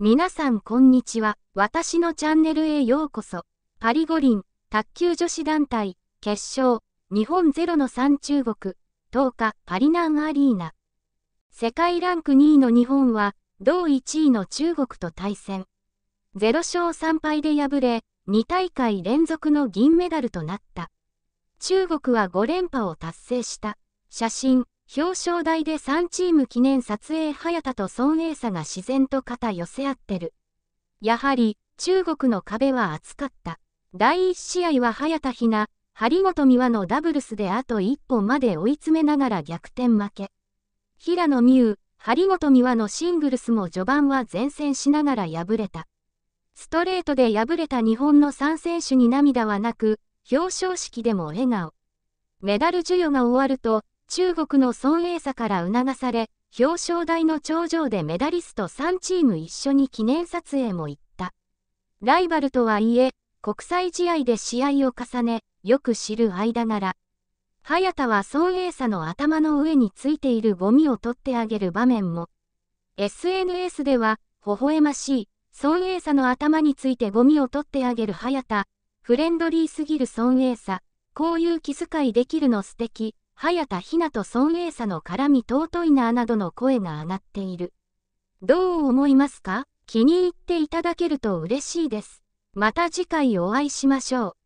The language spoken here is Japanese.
皆さんこんにちは。私のチャンネルへようこそ。パリ五輪、卓球女子団体、決勝、日本ゼロの3中国、10日、パリ南アリーナ。世界ランク2位の日本は、同1位の中国と対戦。0勝3敗で敗れ、2大会連続の銀メダルとなった。中国は5連覇を達成した。写真、表彰台で3チーム記念撮影早田と孫英佐が自然と肩寄せ合ってる。やはり、中国の壁は厚かった。第1試合は早田ひな、張本美和のダブルスであと一歩まで追い詰めながら逆転負け。平野美宇、張本美和のシングルスも序盤は前線しながら敗れた。ストレートで敗れた日本の3選手に涙はなく、表彰式でも笑顔。メダル授与が終わると、中国の孫英佐から促され、表彰台の頂上でメダリスト3チーム一緒に記念撮影も行った。ライバルとはいえ、国際試合で試合を重ね、よく知る間柄。早田は孫英佐の頭の上についているゴミを取ってあげる場面も。SNS では、微笑ましい、孫英佐の頭についてゴミを取ってあげる早田、フレンドリーすぎる孫英佐、こういう気遣いできるの素敵、早田ひなと孫イ佐の絡み尊いななどの声が上がっている。どう思いますか気に入っていただけると嬉しいです。また次回お会いしましょう。